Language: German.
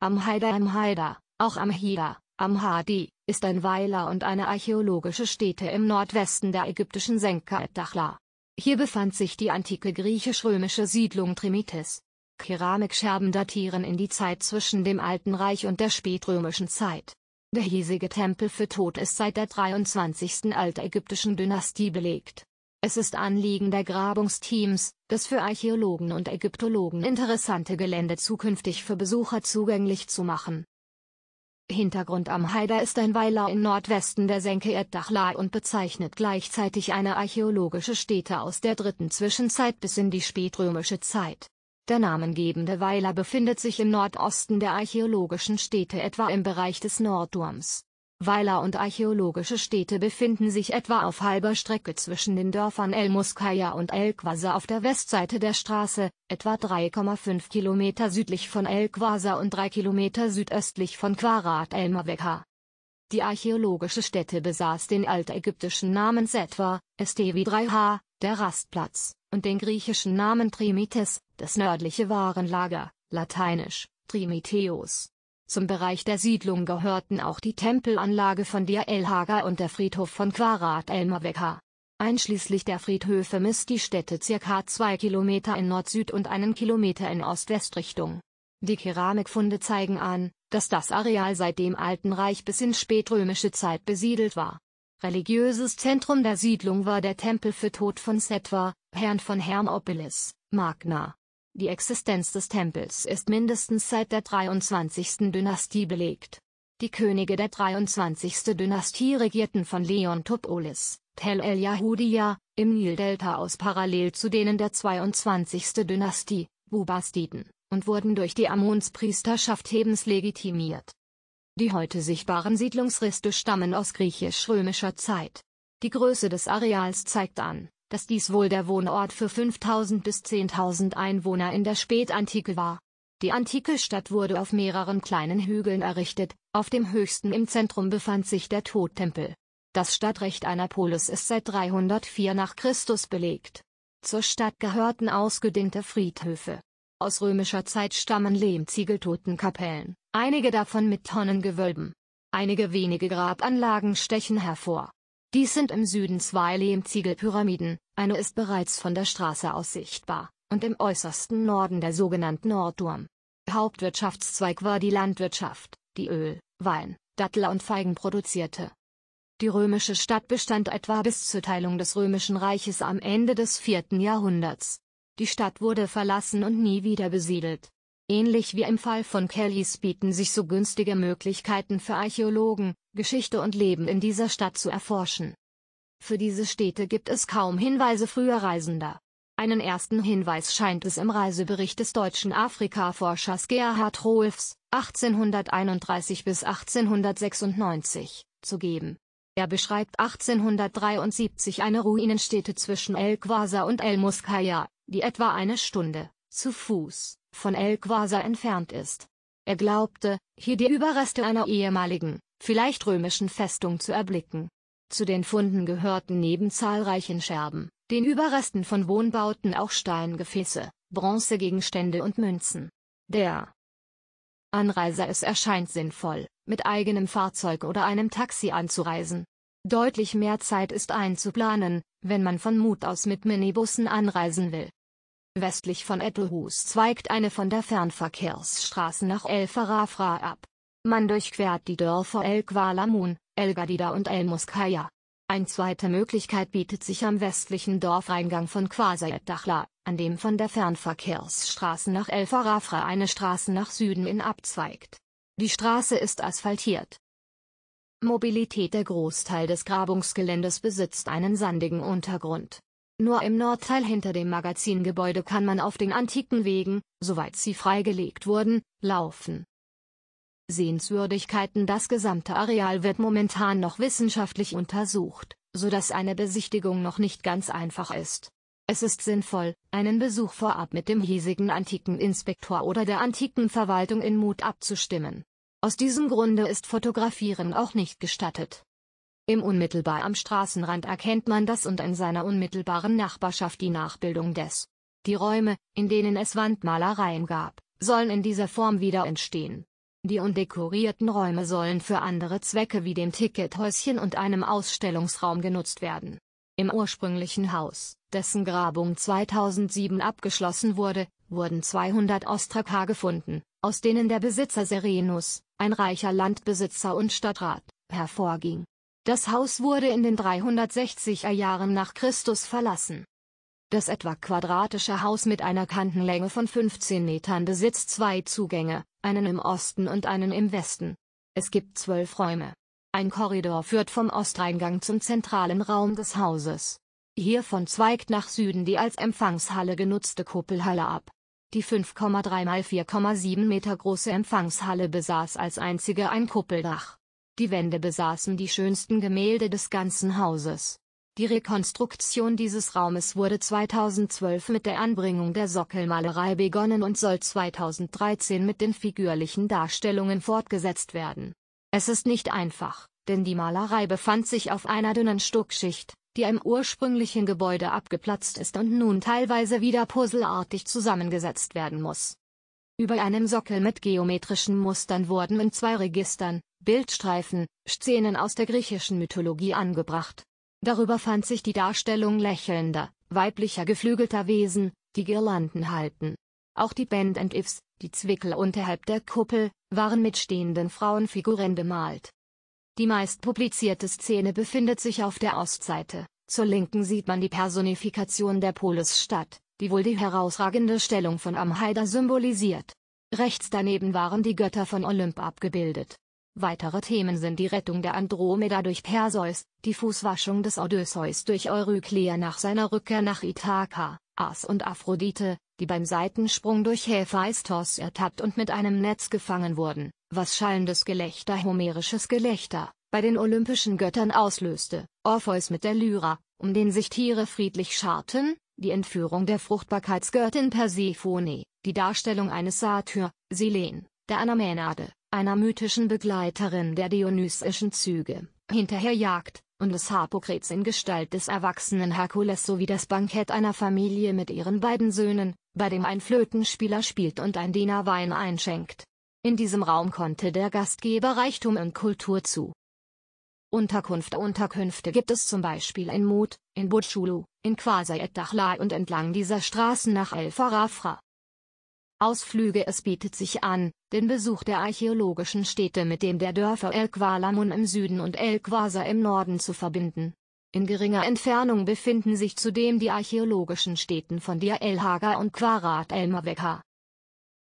Am am Amheida, auch am Hida, am Hadi, ist ein Weiler und eine archäologische Stätte im Nordwesten der ägyptischen Senke Dachla. Hier befand sich die antike griechisch-römische Siedlung Trimitis. Keramikscherben datieren in die Zeit zwischen dem Alten Reich und der spätrömischen Zeit. Der hiesige Tempel für Tod ist seit der 23. altägyptischen Dynastie belegt es ist Anliegen der Grabungsteams, das für Archäologen und Ägyptologen interessante Gelände zukünftig für Besucher zugänglich zu machen. Hintergrund am Haider ist ein Weiler im Nordwesten der Senke Erdachlai und bezeichnet gleichzeitig eine archäologische Stätte aus der dritten Zwischenzeit bis in die spätrömische Zeit. Der namengebende Weiler befindet sich im Nordosten der archäologischen Stätte etwa im Bereich des Nordturms. Weiler und archäologische Städte befinden sich etwa auf halber Strecke zwischen den Dörfern El Muskaya und El Quasa auf der Westseite der Straße, etwa 3,5 Kilometer südlich von El Quasa und 3 Kilometer südöstlich von Quarat El Maweka. Die archäologische Stätte besaß den altägyptischen Namen Setwa, Estevi 3H, der Rastplatz, und den griechischen Namen Trimites, das nördliche Warenlager, lateinisch, Trimiteus. Zum Bereich der Siedlung gehörten auch die Tempelanlage von Dir El Haga und der Friedhof von Quarat El Maweka. Einschließlich der Friedhöfe misst die Stätte circa zwei Kilometer in Nord-Süd und einen Kilometer in Ost-West-Richtung. Die Keramikfunde zeigen an, dass das Areal seit dem Alten Reich bis in spätrömische Zeit besiedelt war. Religiöses Zentrum der Siedlung war der Tempel für Tod von Setwa, Herrn von Hermopolis, Magna. Die Existenz des Tempels ist mindestens seit der 23. Dynastie belegt. Die Könige der 23. Dynastie regierten von Leon Tupolis, Tel el Yahudiya, im Nildelta aus parallel zu denen der 22. Dynastie, Bubastiden, und wurden durch die Ammonspriesterschaft Hebens legitimiert. Die heute sichtbaren Siedlungsreste stammen aus griechisch-römischer Zeit. Die Größe des Areals zeigt an, dass dies wohl der Wohnort für 5000 bis 10.000 Einwohner in der Spätantike war. Die antike Stadt wurde auf mehreren kleinen Hügeln errichtet, auf dem höchsten im Zentrum befand sich der Todtempel. Das Stadtrecht Anapolis ist seit 304 nach Christus belegt. Zur Stadt gehörten ausgedehnte Friedhöfe. Aus römischer Zeit stammen Lehmziegeltotenkapellen, einige davon mit Tonnengewölben. Einige wenige Grabanlagen stechen hervor. Dies sind im Süden zwei Lehmziegelpyramiden, eine ist bereits von der Straße aus sichtbar, und im äußersten Norden der sogenannte Nordturm. Hauptwirtschaftszweig war die Landwirtschaft, die Öl, Wein, Dattel und Feigen produzierte. Die römische Stadt bestand etwa bis zur Teilung des Römischen Reiches am Ende des 4. Jahrhunderts. Die Stadt wurde verlassen und nie wieder besiedelt. Ähnlich wie im Fall von Kellys bieten sich so günstige Möglichkeiten für Archäologen, Geschichte und Leben in dieser Stadt zu erforschen. Für diese Städte gibt es kaum Hinweise früher Reisender. Einen ersten Hinweis scheint es im Reisebericht des deutschen Afrikaforschers Gerhard Rolfs, 1831 bis 1896, zu geben. Er beschreibt 1873 eine Ruinenstätte zwischen El Quasa und El Muskaya, die etwa eine Stunde, zu Fuß, von El Quasar entfernt ist. Er glaubte, hier die Überreste einer ehemaligen, vielleicht römischen Festung zu erblicken. Zu den Funden gehörten neben zahlreichen Scherben, den Überresten von Wohnbauten auch Steingefäße, Bronzegegenstände und Münzen. Der Anreise es erscheint sinnvoll, mit eigenem Fahrzeug oder einem Taxi anzureisen. Deutlich mehr Zeit ist einzuplanen, wenn man von Mut aus mit Minibussen anreisen will. Westlich von Ettelhus zweigt eine von der Fernverkehrsstraße nach El Farafra ab. Man durchquert die Dörfer El Qualamun, El Gadida und El Muskaya. Eine zweite Möglichkeit bietet sich am westlichen Dorfeingang von Quasayet Dachla, an dem von der Fernverkehrsstraße nach El Farafra eine Straße nach Süden in abzweigt. Die Straße ist asphaltiert. Mobilität Der Großteil des Grabungsgeländes besitzt einen sandigen Untergrund. Nur im Nordteil hinter dem Magazingebäude kann man auf den antiken Wegen, soweit sie freigelegt wurden, laufen. Sehenswürdigkeiten Das gesamte Areal wird momentan noch wissenschaftlich untersucht, so dass eine Besichtigung noch nicht ganz einfach ist. Es ist sinnvoll, einen Besuch vorab mit dem hiesigen antiken Inspektor oder der antiken Verwaltung in Mut abzustimmen. Aus diesem Grunde ist Fotografieren auch nicht gestattet. Im unmittelbar am Straßenrand erkennt man das und in seiner unmittelbaren Nachbarschaft die Nachbildung des. Die Räume, in denen es Wandmalereien gab, sollen in dieser Form wieder entstehen. Die undekorierten Räume sollen für andere Zwecke wie dem Tickethäuschen und einem Ausstellungsraum genutzt werden. Im ursprünglichen Haus, dessen Grabung 2007 abgeschlossen wurde, wurden 200 Ostraka gefunden, aus denen der Besitzer Serenus, ein reicher Landbesitzer und Stadtrat, hervorging das Haus wurde in den 360er Jahren nach Christus verlassen. Das etwa quadratische Haus mit einer Kantenlänge von 15 Metern besitzt zwei Zugänge, einen im Osten und einen im Westen. Es gibt zwölf Räume. Ein Korridor führt vom Osteingang zum zentralen Raum des Hauses. Hiervon zweigt nach Süden die als Empfangshalle genutzte Kuppelhalle ab. Die 5,3 x 4,7 Meter große Empfangshalle besaß als einzige ein Kuppeldach. Die Wände besaßen die schönsten Gemälde des ganzen Hauses. Die Rekonstruktion dieses Raumes wurde 2012 mit der Anbringung der Sockelmalerei begonnen und soll 2013 mit den figürlichen Darstellungen fortgesetzt werden. Es ist nicht einfach, denn die Malerei befand sich auf einer dünnen Stuckschicht, die im ursprünglichen Gebäude abgeplatzt ist und nun teilweise wieder puzzelartig zusammengesetzt werden muss. Über einem Sockel mit geometrischen Mustern wurden in zwei Registern, Bildstreifen, Szenen aus der griechischen Mythologie angebracht. Darüber fand sich die Darstellung lächelnder, weiblicher geflügelter Wesen, die Girlanden halten. Auch die Band and Ifs, die Zwickel unterhalb der Kuppel, waren mit stehenden Frauenfiguren bemalt. Die meist publizierte Szene befindet sich auf der Ostseite. Zur Linken sieht man die Personifikation der Polisstadt, die wohl die herausragende Stellung von Amheida symbolisiert. Rechts daneben waren die Götter von Olymp abgebildet. Weitere Themen sind die Rettung der Andromeda durch Perseus, die Fußwaschung des Odysseus durch Euryklea nach seiner Rückkehr nach Ithaka, Ars und Aphrodite, die beim Seitensprung durch Hephaistos ertappt und mit einem Netz gefangen wurden, was schallendes Gelächter homerisches Gelächter, bei den olympischen Göttern auslöste, Orpheus mit der Lyra, um den sich Tiere friedlich scharten, die Entführung der Fruchtbarkeitsgöttin Persephone, die Darstellung eines Satyr, Silen, der Anamenade, einer mythischen Begleiterin der dionysischen Züge, hinterher Hinterherjagd, und des Harpokrets in Gestalt des erwachsenen Herkules sowie das Bankett einer Familie mit ihren beiden Söhnen, bei dem ein Flötenspieler spielt und ein Diener Wein einschenkt. In diesem Raum konnte der Gastgeber Reichtum und Kultur zu. Unterkunft Unterkünfte gibt es zum Beispiel in Mut, in Butschulu, in et Dachlai und entlang dieser Straßen nach El Farafra. Ausflüge Es bietet sich an, den Besuch der archäologischen Städte mit dem der Dörfer El Qualamun im Süden und El Quasa im Norden zu verbinden. In geringer Entfernung befinden sich zudem die archäologischen Städten von Dir El Haga und Quarat El Maveka.